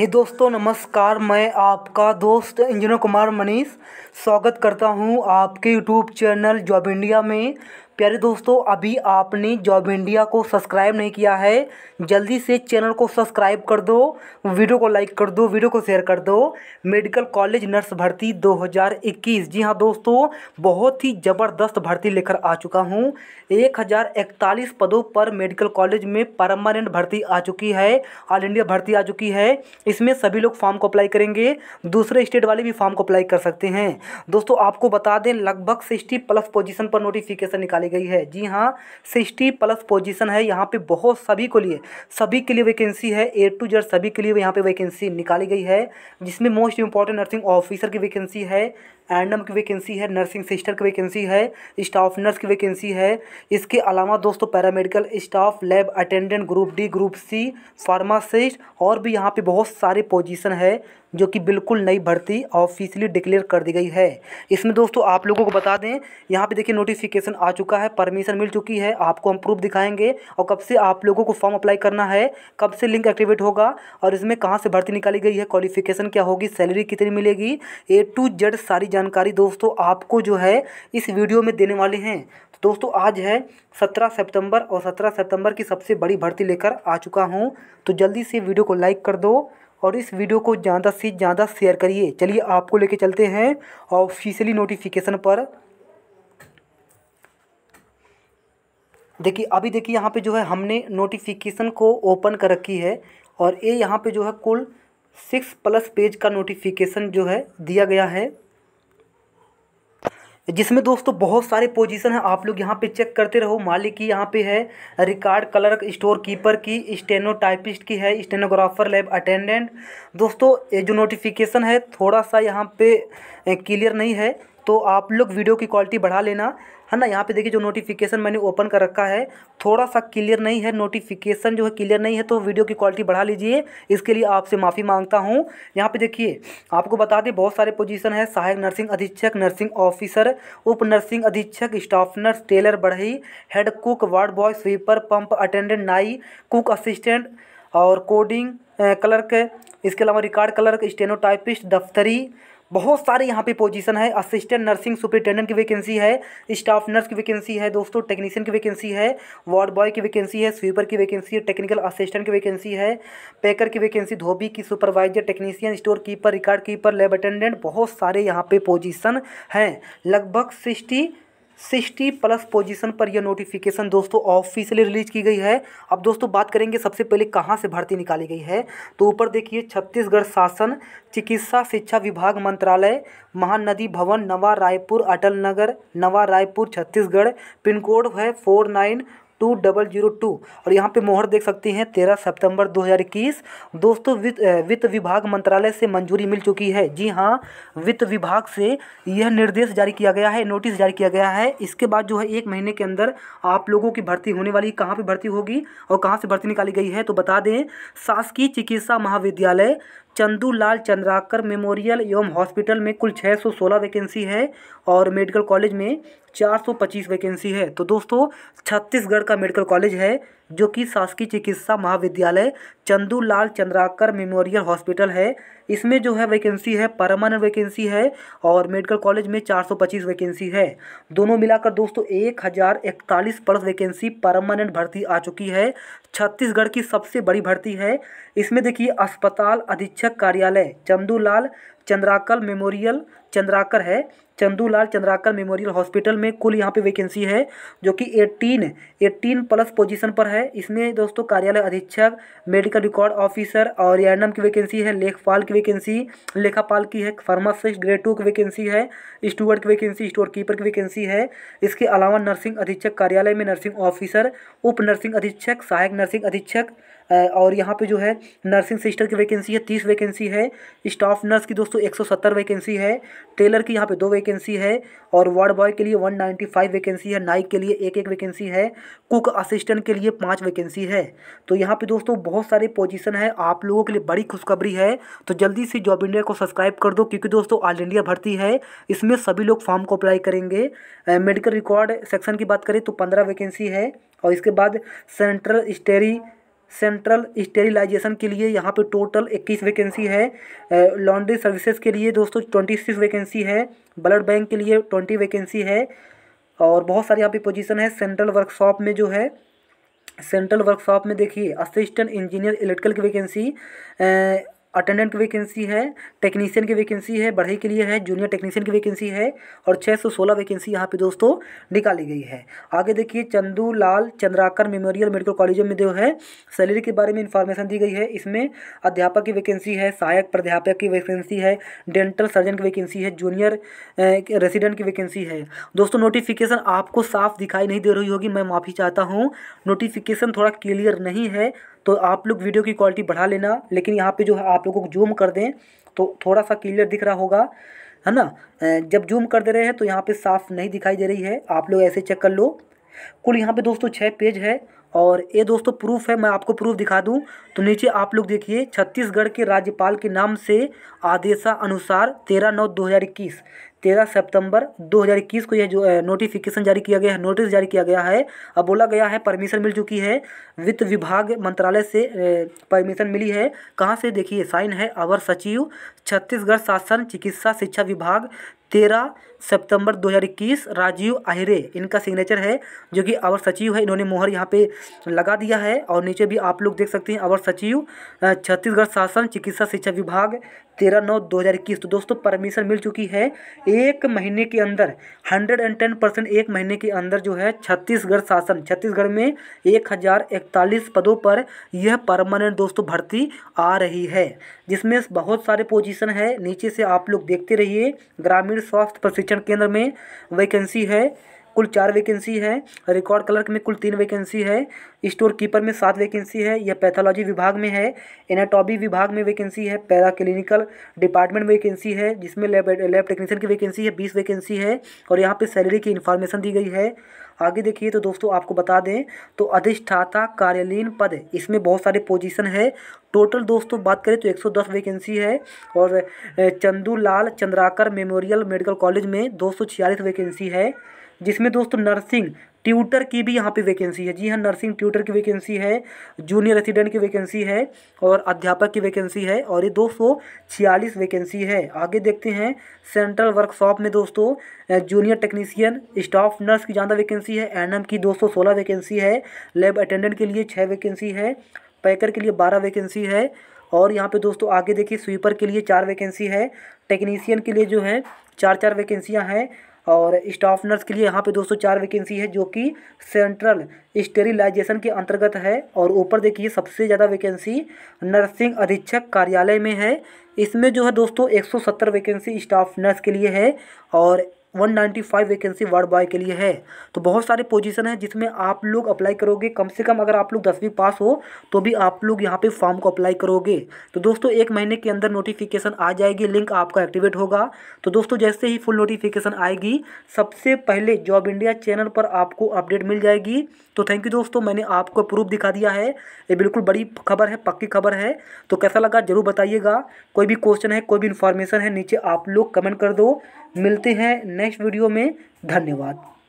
हे दोस्तों नमस्कार मैं आपका दोस्त इंजनो कुमार मनीष स्वागत करता हूं आपके यूट्यूब चैनल जॉब इंडिया में प्यारे दोस्तों अभी आपने जॉब इंडिया को सब्सक्राइब नहीं किया है जल्दी से चैनल को सब्सक्राइब कर दो वीडियो को लाइक कर दो वीडियो को शेयर कर दो मेडिकल कॉलेज नर्स भर्ती 2021 जी हाँ दोस्तों बहुत ही ज़बरदस्त भर्ती लेकर आ चुका हूँ एक पदों पर मेडिकल कॉलेज में परमानेंट भर्ती आ चुकी है ऑल इंडिया भर्ती आ चुकी है इसमें सभी लोग फॉर्म को अप्लाई करेंगे दूसरे स्टेट वाले भी फॉर्म को अप्लाई कर सकते हैं दोस्तों आपको बता दें लगभग सिक्सटी प्लस पोजिशन पर नोटिफिकेशन निकाले गई है जी हाँ सिक्सटी प्लस पोजीशन है यहाँ पे बहुत सभी को लिए सभी के लिए वैकेंसी है ए टू जेड सभी के लिए यहाँ पे वैकेंसी निकाली गई है जिसमें मोस्ट इंपॉर्टेंट नर्सिंग ऑफिसर की वैकेंसी है एंडम की वैकेंसी है नर्सिंग सिस्टर की वैकेंसी है स्टाफ नर्स की वैकेंसी है इसके अलावा दोस्तों paramedical staff lab attendant group D group C pharmacist और भी यहाँ पे बहुत सारी पोजीशन है जो कि बिल्कुल नई भर्ती ऑफिशियली डिक्लेयर कर दी गई है इसमें दोस्तों आप लोगों को बता दें यहाँ पे देखिए नोटिफिकेशन आ चुका है परमिशन मिल चुकी है आपको हम प्रूफ दिखाएंगे और कब से आप लोगों को फॉर्म अप्लाई करना है कब से लिंक एक्टिवेट होगा और इसमें कहाँ से भर्ती निकाली गई है क्वालिफिकेशन क्या होगी सैलरी कितनी मिलेगी ए टू जेड सारी जानकारी दोस्तों आपको जो है इस वीडियो में देने वाले हैं तो दोस्तों आज है सत्रह सितंबर और सत्रह सितंबर की सबसे बड़ी भर्ती लेकर आ चुका हूँ तो जल्दी से वीडियो को लाइक कर दो और इस वीडियो को ज़्यादा से ज़्यादा शेयर करिए चलिए आपको लेके चलते हैं ऑफिशियली नोटिफिकेशन पर देखिए अभी देखिए यहाँ पे जो है हमने नोटिफिकेशन को ओपन कर रखी है और ये यहाँ पे जो है कुल सिक्स प्लस पेज का नोटिफिकेशन जो है दिया गया है जिसमें दोस्तों बहुत सारे पोजीशन हैं आप लोग यहाँ पे चेक करते रहो मालिक की यहाँ पे है रिकॉर्ड क्लर्क स्टोर कीपर की स्टेनो टाइपिस्ट की है स्टेनोग्राफर लैब अटेंडेंट दोस्तों ये जो नोटिफिकेशन है थोड़ा सा यहाँ पे क्लियर नहीं है तो आप लोग वीडियो की क्वालिटी बढ़ा लेना है ना यहाँ पे देखिए जो नोटिफिकेशन मैंने ओपन कर रखा है थोड़ा सा क्लियर नहीं है नोटिफिकेशन जो है क्लियर नहीं है तो वीडियो की क्वालिटी बढ़ा लीजिए इसके लिए आपसे माफ़ी मांगता हूँ यहाँ पे देखिए आपको बता दें बहुत सारे पोजीशन है सहायक नर्सिंग अधीक्षक नर्सिंग ऑफिसर उप नर्सिंग अधीक्षक स्टाफ नर्स टेलर बढ़ई head cook ward boy sweeper pump attendant नाई कुक असिस्टेंट और कोडिंग क्लर्क इसके अलावा रिकॉर्ड क्लर्क स्टेनोटाइपिस्ट दफ्तरी बहुत सारे यहाँ पे पोजीशन है असिस्टेंट नर्सिंग सुपरिटेंडेंट की वैकेंसी है स्टाफ नर्स की वैकेंसी है दोस्तों टेक्नीशियन की वैकेंसी है वार्ड बॉय की वैकेंसी है स्वीपर की वैकेंसी है टेक्निकल असिस्टेंट की वैकेंसी है पैकर की वैकेंसी धोबी की supervisor technician store keeper record keeper lab attendant बहुत सारे यहाँ पे पोजिशन हैं लगभग सिक्सटी सिक्सटी प्लस पोजीशन पर यह नोटिफिकेशन दोस्तों ऑफिशियली रिलीज की गई है अब दोस्तों बात करेंगे सबसे पहले कहाँ से भर्ती निकाली गई है तो ऊपर देखिए छत्तीसगढ़ शासन चिकित्सा शिक्षा विभाग मंत्रालय महानदी भवन नवा रायपुर अटल नगर नवा रायपुर छत्तीसगढ़ पिन कोड है four nine two double zero two और यहाँ पे मोहर देख सकते हैं तेरह सितंबर इक्कीस दोस्तों वित्त वित्त विभाग मंत्रालय से मंजूरी मिल चुकी है जी हाँ वित्त विभाग से यह निर्देश जारी किया गया है नोटिस जारी किया गया है इसके बाद जो है एक महीने के अंदर आप लोगों की भर्ती होने वाली कहाँ पर भर्ती होगी और कहाँ से भर्ती निकाली गई है तो बता दें शासकीय चिकित्सा महाविद्यालय चंदूलाल चंद्राकर मेमोरियल एवं हॉस्पिटल में कुल 616 वैकेंसी है और मेडिकल कॉलेज में 425 वैकेंसी है तो दोस्तों छत्तीसगढ़ का मेडिकल कॉलेज है जो कि शासकीय चिकित्सा महाविद्यालय चंदूलाल चंद्राकर मेमोरियल हॉस्पिटल है इसमें जो है वैकेंसी है परमानेंट वैकेंसी है और मेडिकल कॉलेज में 425 वैकेंसी है दोनों मिलाकर दोस्तों एक हज़ार इकतालीस प्लस वैकेंसी परमानेंट भर्ती आ चुकी है छत्तीसगढ़ की सबसे बड़ी भर्ती है इसमें देखिए अस्पताल अधीक्षक कार्यालय चंदूलाल चंद्राकल मेमोरियल चंद्राकर है चंदूलाल चंद्राकर मेमोरियल हॉस्पिटल में कुल यहाँ पे वैकेंसी है जो कि 18 18 प्लस पोजीशन पर है इसमें दोस्तों कार्यालय अधीक्षक मेडिकल रिकॉर्ड ऑफिसर और एनएम की वैकेंसी है लेखपाल की वैकेंसी लेखापाल की है फार्मासिस्ट ग्रेड टू की वैकेंसी है स्टूवर्ड की वैकेंसी स्टोर कीपर की वैकेंसी है इसके अलावा नर्सिंग अधीक्षक कार्यालय में नर्सिंग ऑफिसर उप नर्सिंग अधीक्षक सहायक नर्सिंग अधीक्षक और यहाँ पे जो है नर्सिंग सिस्टर की वैकेंसी है तीस वैकेंसी है स्टाफ नर्स की दोस्तों एक सौ सत्तर वैकेंसी है टेलर की यहाँ पे दो वैकेंसी है और वार्ड बॉय के लिए वन नाइन्टी फाइव वैकेंसी है नाइक के लिए एक एक वैकेंसी है कुक असिस्टेंट के लिए पाँच वैकेंसी है तो यहाँ पे दोस्तों बहुत सारे पोजीशन है आप लोगों के लिए बड़ी खुशखबरी है तो जल्दी से जॉब इंडिया को सब्सक्राइब कर दो क्योंकि दोस्तों ऑल इंडिया भर्ती है इसमें सभी लोग फॉर्म को अप्लाई करेंगे मेडिकल रिकॉर्ड सेक्शन की बात करें तो पंद्रह वैकेंसी है और इसके बाद सेंट्रल स्टेरी सेंट्रल स्टेरिलाइजेशन के लिए यहाँ पे टोटल 21 वैकेंसी है लॉन्ड्री सर्विसेज के लिए दोस्तों ट्वेंटी सिक्स वैकेंसी है ब्लड बैंक के लिए 20 वैकेंसी है और बहुत सारे यहाँ पे पोजीशन है सेंट्रल वर्कशॉप में जो है सेंट्रल वर्कशॉप में देखिए असिस्टेंट इंजीनियर इलेक्ट्रिकल की वैकेंसी अटेंडेंट की वैकेंसी है टेक्नीशियन की वैकेंसी है बढ़ई के लिए है जूनियर टेक्नीशियन की वैकेंसी है और छः सौ सोलह वैकेंसी यहाँ पे दोस्तों निकाली गई है आगे देखिए Chandu Lal Chandrakar memorial medical college में जो है सैलरी के बारे में इन्फॉर्मेशन दी गई है इसमें अध्यापक की वैकेंसी है सहायक प्राध्यापक की वैकेंसी है डेंटल सर्जन की वैकेंसी है जूनियर रेसिडेंट की वैकेंसी है दोस्तों नोटिफिकेशन आपको साफ दिखाई नहीं दे रही होगी मैं माफ़ी चाहता हूँ नोटिफिकेशन थोड़ा क्लियर नहीं है तो आप लोग वीडियो की क्वालिटी बढ़ा लेना लेकिन यहाँ पे जो है आप लोगों को जूम कर दें तो थोड़ा सा क्लियर दिख रहा होगा है ना जब जूम कर दे रहे हैं तो यहाँ पे साफ नहीं दिखाई दे रही है आप लोग ऐसे चेक कर लो कुल यहाँ पे दोस्तों छः पेज है और ये दोस्तों प्रूफ है मैं आपको प्रूफ दिखा दूं तो नीचे आप लोग देखिए छत्तीसगढ़ के राज्यपाल के नाम से आदेशा अनुसार तेरह नौ दो हज़ार इक्कीस तेरह सितंबर 2021 को यह जो नोटिफिकेशन जारी किया गया है नोटिस जारी किया गया है अब बोला गया है परमिशन मिल चुकी है वित्त विभाग मंत्रालय से परमिशन मिली है कहाँ से देखिए साइन है अवर सचिव छत्तीसगढ़ शासन चिकित्सा शिक्षा विभाग तेरह सितंबर 2021 राजीव आहिरे इनका सिग्नेचर है जो कि अवर सचिव है इन्होंने मोहर यहाँ पे लगा दिया है और नीचे भी आप लोग देख सकते हैं अवर सचिव छत्तीसगढ़ शासन चिकित्सा शिक्षा विभाग तेरह नौ दो हज़ार इक्कीस तो दोस्तों परमिशन मिल चुकी है एक महीने के अंदर हंड्रेड एंड टेन परसेंट एक महीने के अंदर जो है छत्तीसगढ़ शासन छत्तीसगढ़ में एक हज़ार इकतालीस पदों पर यह परमानेंट दोस्तों भर्ती आ रही है जिसमें बहुत सारे पोजीशन है नीचे से आप लोग देखते रहिए ग्रामीण स्वास्थ्य प्रशिक्षण प्रशिक्षण केंद्र में वैकेंसी है कुल चार वैकेंसी है रिकॉर्ड क्लर्क में कुल तीन वैकेंसी है स्टोर कीपर में सात वैकेंसी है यह पैथोलॉजी विभाग में है एनाटॉबी विभाग में वैकेंसी है पैरा क्लिनिकल डिपार्टमेंट में वैकेंसी है जिसमें लैब लैब टेक्नीशियन की वैकेंसी है बीस वैकेंसी है और यहाँ पे सैलरी की इन्फॉर्मेशन दी गई है आगे देखिए तो दोस्तों आपको बता दें तो अधिष्ठाता कार्यालयीन पद इसमें बहुत सारे पोजीशन है टोटल दोस्तों बात करें तो 110 वैकेंसी है और Chandulal Chandrakar memorial medical college में दो वैकेंसी है जिसमें दोस्तों नर्सिंग ट्यूटर की भी यहाँ पे वैकेंसी है जी हाँ नर्सिंग ट्यूटर की वैकेंसी है जूनियर रेसिडेंट की वैकेंसी है और अध्यापक की वैकेंसी है और ये दो सौ छियालीस वैकेंसी है आगे देखते हैं सेंट्रल वर्कशॉप में दोस्तों जूनियर टेक्नीशियन स्टाफ नर्स की ज़्यादा वैकेंसी है एन की दो सौ सोलह वैकेंसी है लेब अटेंडेंट के लिए छः वैकेंसी है पैकर के लिए बारह वैकेंसी है और यहाँ पे दोस्तों आगे देखिए स्वीपर के लिए चार वैकेंसी है टेक्नीसियन के लिए जो है चार चार वैकेंसियाँ हैं और स्टाफ नर्स के लिए यहाँ पे दोस्तों चार वैकेंसी है जो कि सेंट्रल स्टेरिलाइजेशन के अंतर्गत है और ऊपर देखिए सबसे ज़्यादा वैकेंसी नर्सिंग अधीक्षक कार्यालय में है इसमें जो है दोस्तों 170 वैकेंसी स्टाफ नर्स के लिए है और 195 वैकेंसी वार्ड बॉय के लिए है तो बहुत सारे पोजीशन है जिसमें आप लोग अप्लाई करोगे कम से कम अगर आप लोग दसवीं पास हो तो भी आप लोग यहाँ पे फॉर्म को अप्लाई करोगे तो दोस्तों एक महीने के अंदर नोटिफिकेशन आ जाएगी लिंक आपका एक्टिवेट होगा तो दोस्तों जैसे ही फुल नोटिफिकेशन आएगी सबसे पहले जॉब इंडिया चैनल पर आपको अपडेट मिल जाएगी तो थैंक यू दोस्तों मैंने आपको प्रूफ दिखा दिया है ये बिल्कुल बड़ी खबर है पक्की खबर है तो कैसा लगा जरूर बताइएगा कोई भी क्वेश्चन है कोई भी इन्फॉर्मेशन है नीचे आप लोग कमेंट कर दो मिलते हैं नेक्स्ट वीडियो में धन्यवाद